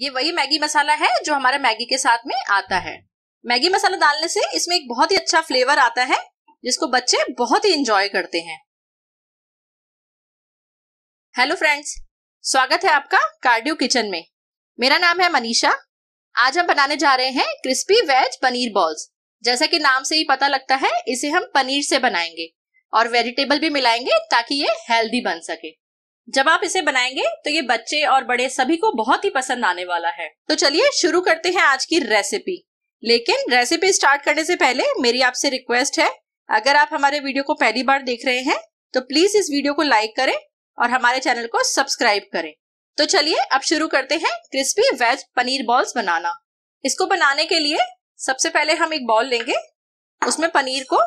ये वही मैगी मसाला है जो हमारे मैगी के साथ में आता है मैगी मसाला डालने से इसमें एक बहुत ही अच्छा फ्लेवर आता है जिसको बच्चे बहुत ही इंजॉय करते हैं हेलो फ्रेंड्स स्वागत है आपका कार्डियो किचन में मेरा नाम है मनीषा आज हम बनाने जा रहे हैं क्रिस्पी वेज पनीर बॉल्स जैसा कि नाम से ही पता लगता है इसे हम पनीर से बनाएंगे और वेजिटेबल भी मिलाएंगे ताकि ये हेल्दी बन सके जब आप इसे बनाएंगे तो ये बच्चे और बड़े सभी को बहुत ही पसंद आने वाला है तो चलिए शुरू करते हैं आज की रेसिपी लेकिन रेसिपी स्टार्ट करने से पहले मेरी आपसे रिक्वेस्ट है अगर आप हमारे वीडियो को पहली बार देख रहे हैं तो प्लीज इस वीडियो को लाइक करें और हमारे चैनल को सब्सक्राइब करें तो चलिए अब शुरू करते हैं क्रिस्पी वेज पनीर बॉल्स बनाना इसको बनाने के लिए सबसे पहले हम एक बॉल लेंगे उसमें पनीर को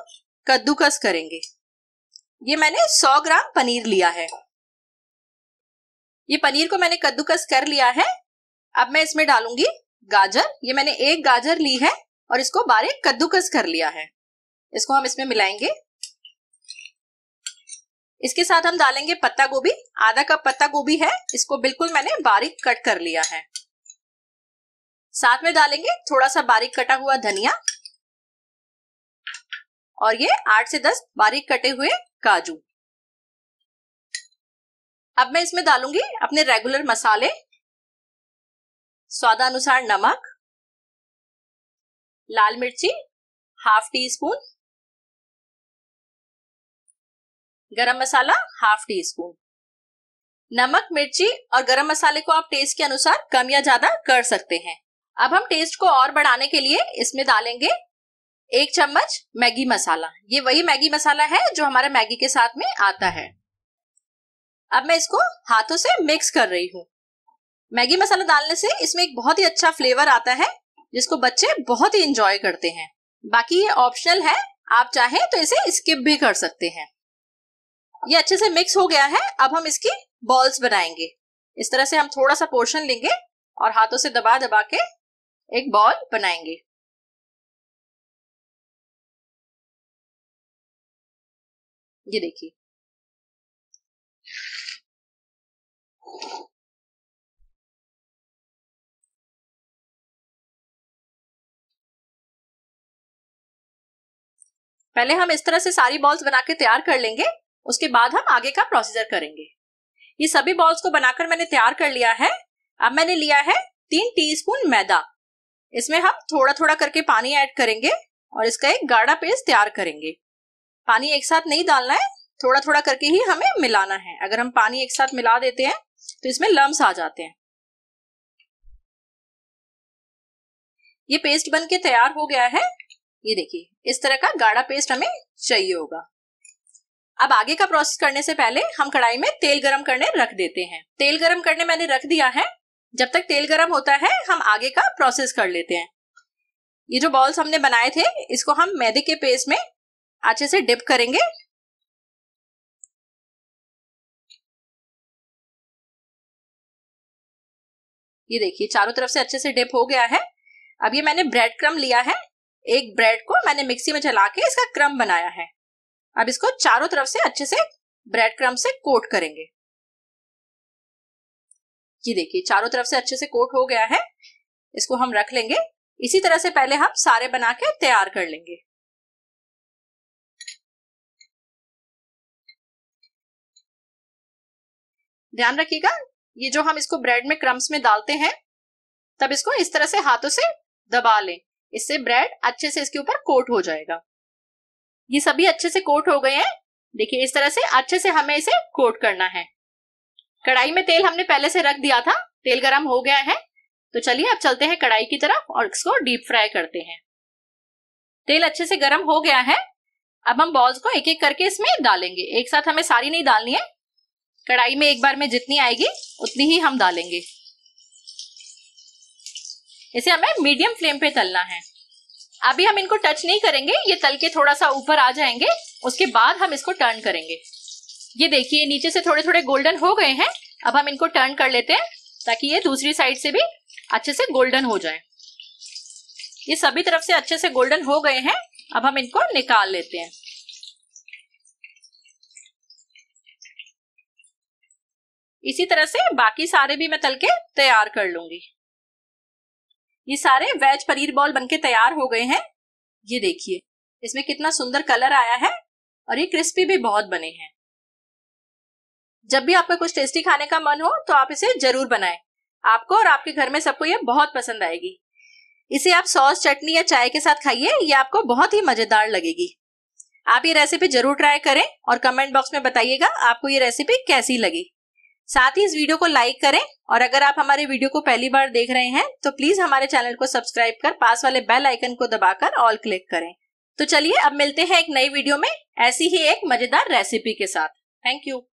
कद्दूकस करेंगे ये मैंने 100 ग्राम पनीर लिया है ये पनीर को मैंने कद्दूकस कर लिया है अब मैं इसमें डालूंगी गाजर ये मैंने एक गाजर ली है और इसको बारीक कद्दूकस कर लिया है इसको हम इसमें मिलाएंगे इसके साथ हम डालेंगे पत्ता गोभी आधा कप पत्ता गोभी है इसको बिल्कुल मैंने बारीक कट कर लिया है साथ में डालेंगे थोड़ा सा बारीक कटा हुआ धनिया और ये आठ से दस बारीक कटे हुए काजू अब मैं इसमें डालूंगी अपने रेगुलर मसाले स्वादानुसार नमक लाल मिर्ची हाफ टी स्पून गरम मसाला हाफ टी स्पून नमक मिर्ची और गरम मसाले को आप टेस्ट के अनुसार कम या ज्यादा कर सकते हैं अब हम टेस्ट को और बढ़ाने के लिए इसमें डालेंगे एक चम्मच मैगी मसाला ये वही मैगी मसाला है जो हमारे मैगी के साथ में आता है अब मैं इसको हाथों से मिक्स कर रही हूँ मैगी मसाला डालने से इसमें एक बहुत ही अच्छा फ्लेवर आता है जिसको बच्चे बहुत ही इंजॉय करते हैं बाकी ये ऑप्शनल है आप चाहें तो इसे स्किप भी कर सकते हैं ये अच्छे से मिक्स हो गया है अब हम इसकी बॉल्स बनाएंगे इस तरह से हम थोड़ा सा पोर्शन लेंगे और हाथों से दबा दबा के एक बॉल बनाएंगे ये देखिए पहले हम इस तरह से सारी बॉल्स बना के तैयार कर लेंगे उसके बाद हम आगे का प्रोसीजर करेंगे ये सभी बॉल्स को बनाकर मैंने तैयार कर लिया है अब मैंने लिया है तीन टीस्पून मैदा इसमें हम थोड़ा थोड़ा करके पानी ऐड करेंगे और इसका एक गाढ़ा पेस्ट तैयार करेंगे पानी एक साथ नहीं डालना है थोड़ा थोड़ा करके ही हमें मिलाना है अगर हम पानी एक साथ मिला देते हैं तो इसमें लम्स आ जाते हैं ये पेस्ट बन के तैयार हो गया है ये देखिए इस तरह का गाढ़ा पेस्ट हमें चाहिए होगा अब आगे का प्रोसेस करने से पहले हम कढ़ाई में तेल गरम करने रख देते हैं तेल गरम करने मैंने रख दिया है जब तक तेल गरम होता है हम आगे का प्रोसेस कर लेते हैं ये जो बॉल्स हमने बनाए थे इसको हम मैदे के पेस्ट में अच्छे से डिप करेंगे ये देखिए चारों तरफ से अच्छे से डिप हो गया है अब ये मैंने ब्रेड क्रम लिया है एक ब्रेड को मैंने मिक्सी में चला के इसका क्रम बनाया है अब इसको चारों तरफ से अच्छे से ब्रेड क्रम से कोट करेंगे ये देखिए चारों तरफ से अच्छे से कोट हो गया है इसको हम रख लेंगे इसी तरह से पहले हम सारे बना के तैयार कर लेंगे ध्यान रखिएगा ये जो हम इसको ब्रेड में क्रम्स में डालते हैं तब इसको इस तरह से हाथों से दबा लें इससे ब्रेड अच्छे से इसके ऊपर कोट हो जाएगा ये सभी अच्छे से कोट हो गए हैं देखिए इस तरह से अच्छे से हमें इसे कोट करना है कढ़ाई में तेल हमने पहले से रख दिया था तेल गर्म हो गया है तो चलिए अब चलते हैं कढ़ाई की तरफ और इसको डीप फ्राई करते हैं तेल अच्छे से गर्म हो गया है अब हम बॉल्स को एक एक करके इसमें डालेंगे एक साथ हमें सारी नहीं डालनी है कढ़ाई में एक बार में जितनी आएगी उतनी ही हम डालेंगे इसे हमें मीडियम फ्लेम पे तलना है अभी हम इनको टच नहीं करेंगे ये तल के थोड़ा सा ऊपर आ जाएंगे उसके बाद हम इसको टर्न करेंगे ये देखिए नीचे से थोड़े थोड़े गोल्डन हो गए हैं अब हम इनको टर्न कर लेते हैं ताकि ये दूसरी साइड से भी अच्छे से गोल्डन हो जाए ये सभी तरफ से अच्छे से गोल्डन हो गए हैं अब हम इनको निकाल लेते हैं इसी तरह से बाकी सारे भी मैं तल के तैयार कर लूंगी ये सारे वेज पनीर बॉल बनके तैयार हो गए हैं ये देखिए इसमें कितना सुंदर कलर आया है और ये क्रिस्पी भी बहुत बने हैं जब भी आपका कुछ टेस्टी खाने का मन हो तो आप इसे जरूर बनाए आपको और आपके घर में सबको ये बहुत पसंद आएगी इसे आप सॉस चटनी या चाय के साथ खाइए ये आपको बहुत ही मजेदार लगेगी आप ये रेसिपी जरूर ट्राई करें और कमेंट बॉक्स में बताइएगा आपको ये रेसिपी कैसी लगी साथ ही इस वीडियो को लाइक करें और अगर आप हमारे वीडियो को पहली बार देख रहे हैं तो प्लीज हमारे चैनल को सब्सक्राइब कर पास वाले बेल आइकन को दबाकर ऑल क्लिक करें तो चलिए अब मिलते हैं एक नई वीडियो में ऐसी ही एक मजेदार रेसिपी के साथ थैंक यू